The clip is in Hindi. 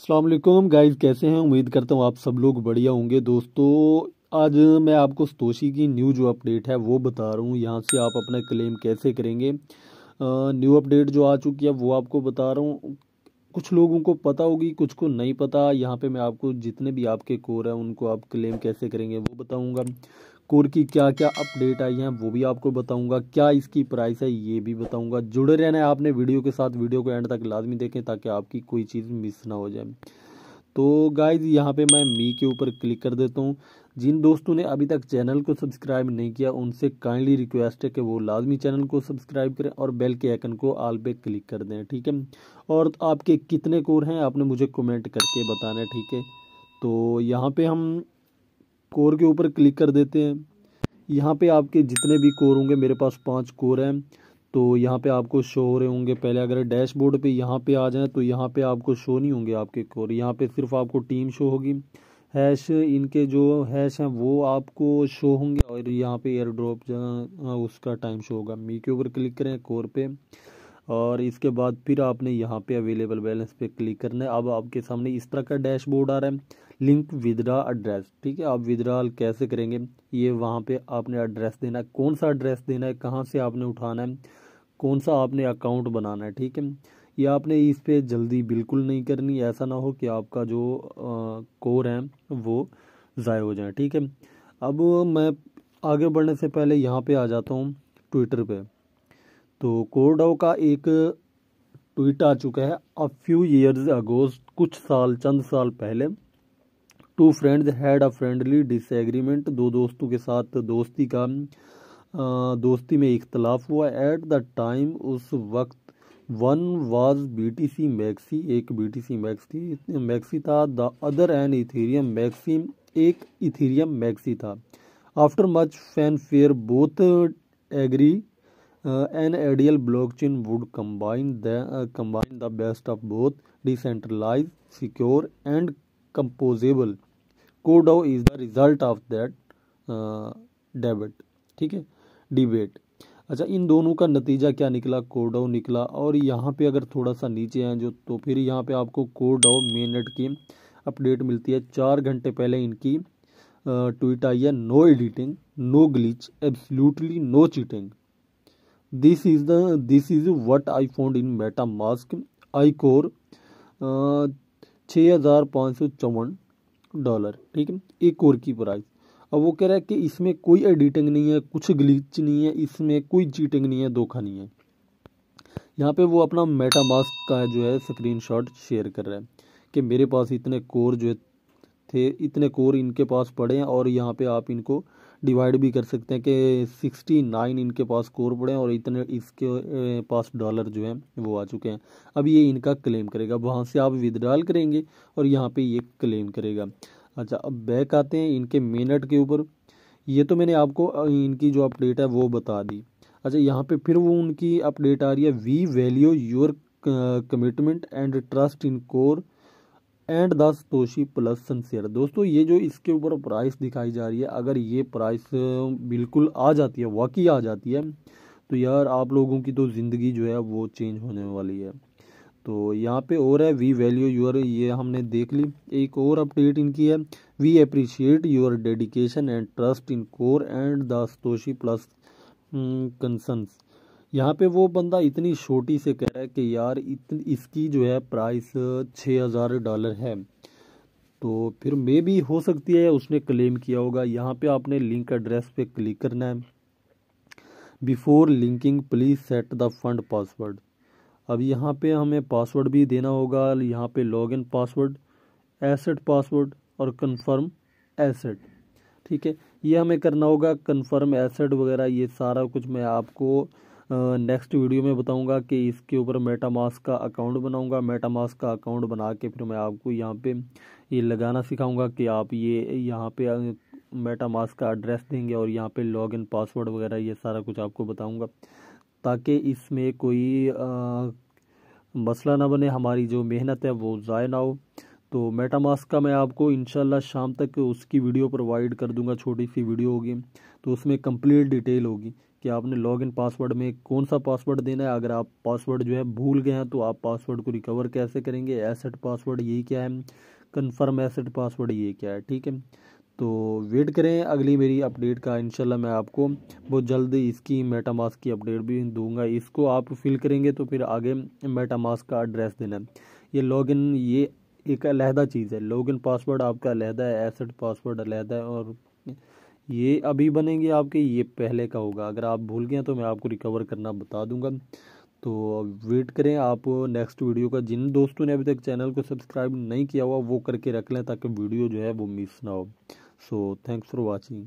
अल्लाम गाइस कैसे हैं उम्मीद करता हूँ आप सब लोग बढ़िया होंगे दोस्तों आज मैं आपको स्तोशी की न्यू जो अपडेट है वो बता रहा हूँ यहाँ से आप अपना क्लेम कैसे करेंगे न्यू अपडेट जो आ चुकी है वो आपको बता रहा हूँ कुछ लोगों को पता होगी कुछ को नहीं पता यहाँ पे मैं आपको जितने भी आपके कोर हैं उनको आप क्लेम कैसे करेंगे वो बताऊँगा कोर की क्या क्या अपडेट आई है वो भी आपको बताऊंगा क्या इसकी प्राइस है ये भी बताऊंगा जुड़े रहना है आपने वीडियो के साथ वीडियो को एंड तक लाजमी देखें ताकि आपकी कोई चीज़ मिस ना हो जाए तो गाइज यहाँ पे मैं मी के ऊपर क्लिक कर देता हूँ जिन दोस्तों ने अभी तक चैनल को सब्सक्राइब नहीं किया उनसे काइंडली रिक्वेस्ट है कि वो लाजमी चैनल को सब्सक्राइब करें और बेल के आइकन को आल पे क्लिक कर दें ठीक है और आपके कितने कोर हैं आपने मुझे कमेंट करके बताना है ठीक है तो यहाँ पे हम कोर के ऊपर क्लिक कर देते हैं यहाँ पे आपके जितने भी कोर होंगे मेरे पास पांच कोर हैं तो यहाँ पे आपको शो हो रहे होंगे पहले अगर डैशबोर्ड पे यहाँ पे आ जाएं तो यहाँ पे आपको शो नहीं होंगे आपके कोर यहाँ पे सिर्फ आपको टीम शो होगी हैश इनके जो हैश हैं वो आपको शो होंगे और यहाँ पे एयर ड्रॉप उसका टाइम शो होगा मी के ऊपर क्लिक करें कोर पर और इसके बाद फिर आपने यहाँ पे अवेलेबल बैलेंस पे क्लिक करना है अब आपके सामने इस तरह का डैशबोर्ड आ रहा है लिंक विदड्रा एड्रेस ठीक है आप विदड्रॉल कैसे करेंगे ये वहाँ पे आपने एड्रेस देना है कौन सा एड्रेस देना है कहाँ से आपने उठाना है कौन सा आपने अकाउंट बनाना है ठीक है ये आपने इस पर जल्दी बिल्कुल नहीं करनी ऐसा ना हो कि आपका जो कोर है वो ज़ाय हो जाए ठीक है अब मैं आगे बढ़ने से पहले यहाँ पर आ जाता हूँ ट्विटर पर तो कोरडाओ का एक ट्वीट आ चुका है अ फ्यू ईयर्स अगो कुछ साल चंद साल पहले two friends had a friendly disagreement दो दोस्तों के साथ दोस्ती का दोस्ती में इख्तलाफ हुआ एट द टाइम उस वक्त one was B T C maxi एक बी टी सी मैक्स थी मैक्सी था the other an Ethereum maxi एक इथेरियम मैक्सी था after much fanfare both agree an ideal blockchain would combine the the best of both decentralize secure and composable कोडो is the result of that debate ठीक है डिबेट अच्छा इन दोनों का नतीजा क्या निकला कोडो निकला और यहाँ पे अगर थोड़ा सा नीचे आए जो तो फिर यहाँ पे आपको कोडो मेनेट की अपडेट मिलती है चार घंटे पहले इनकी ट्वीट आई है no editing no glitch absolutely no cheating this is the this is what i found in metamask i core छः हज़ार पाँच सौ चौवन डॉलर ठीक है एक और की प्राइस अब वो कह रहा है कि इसमें कोई एडिटिंग नहीं है कुछ ग्लिच नहीं है इसमें कोई चीटिंग नहीं है धोखा नहीं है यहाँ पे वो अपना मेटामास्क का जो है स्क्रीनशॉट शेयर कर रहा है कि मेरे पास इतने कोर जो थे इतने कोर इनके पास पड़े हैं और यहाँ पे आप इनको डिवाइड भी कर सकते हैं कि सिक्सटी नाइन इनके पास कोर पड़े हैं और इतने इसके पास डॉलर जो है वो आ चुके हैं अब ये इनका क्लेम करेगा वहाँ से आप विदड्रॉल करेंगे और यहाँ पे ये क्लेम करेगा अच्छा अब बैक आते हैं इनके मिनट के ऊपर ये तो मैंने आपको इनकी जो अपडेट है वो बता दी अच्छा यहाँ पर फिर वो उनकी अपडेट आ रही है we value your commitment and trust in core and the Satoshi plus सनसेयर दोस्तों ये जो इसके ऊपर प्राइस दिखाई जा रही है अगर ये प्राइस बिल्कुल आ जाती है वाकई आ जाती है तो यार आप लोगों की तो ज़िंदगी जो है वो चेंज होने वाली है तो यहाँ पे और है वी वैल्यू योर ये हमने देख ली एक और अपडेट इनकी है we appreciate your dedication and trust in core and the Satoshi plus consensus यहाँ पे वो बंदा इतनी छोटी से कह रहा है कि यार इतनी इसकी जो है प्राइस छः हज़ार डॉलर है तो फिर मे भी हो सकती है उसने क्लेम किया होगा यहाँ पे आपने लिंक एड्रेस पे क्लिक करना है before linking please set the fund password अब यहाँ पे हमें पासवर्ड भी देना होगा यहाँ पे लॉगिन पासवर्ड एसेट पासवर्ड और कन्फर्म एसेट ठीक है ये हमें करना होगा कन्फर्म एसेट वगैरह ये सारा कुछ मैं आपको नेक्स्ट वीडियो में बताऊंगा कि इसके ऊपर मेटामास का अकाउंट बनाऊंगा मेटामास का अकाउंट बना के फिर मैं आपको यहाँ पे ये लगाना सिखाऊंगा कि आप ये यहाँ पे मेटामास का एड्रेस देंगे और यहाँ पे लॉगिन पासवर्ड वगैरह ये सारा कुछ आपको बताऊँगा ताकि इसमें कोई आ, मसला ना बने हमारी जो मेहनत है वो ज़ाय ना हो तो मेटामास्क का मैं आपको इन शाम तक उसकी वीडियो प्रोवाइड कर दूंगा छोटी सी वीडियो होगी तो उसमें कंप्लीट डिटेल होगी कि आपने लॉगिन पासवर्ड में कौन सा पासवर्ड देना है अगर आप पासवर्ड जो है भूल गए हैं तो आप पासवर्ड को रिकवर कैसे करेंगे एसेट पासवर्ड ये क्या है कन्फर्म एसेट पासवर्ड ये क्या है ठीक है तो वेट करें अगली मेरी अपडेट का इंशाल्लाह मैं आपको बहुत जल्द इसकी मेटामास्क की अपडेट भी दूंगा इसको आप फिल करेंगे तो फिर आगे मेटामास्क का एड्रेस देना है ये इन ये एक अलहदा चीज़ है इन पासवर्ड आपका अलहदा है एसेट पासवर्ड अलहदा है और ये अभी बनेंगे आपके ये पहले का होगा अगर आप भूल गए तो मैं आपको रिकवर करना बता दूंगा तो वेट करें आप नेक्स्ट वीडियो का जिन दोस्तों ने अभी तक चैनल को सब्सक्राइब नहीं किया हुआ वो करके रख लें ताकि वीडियो जो है वो मिस ना हो सो थैंक्स फॉर वॉचिंग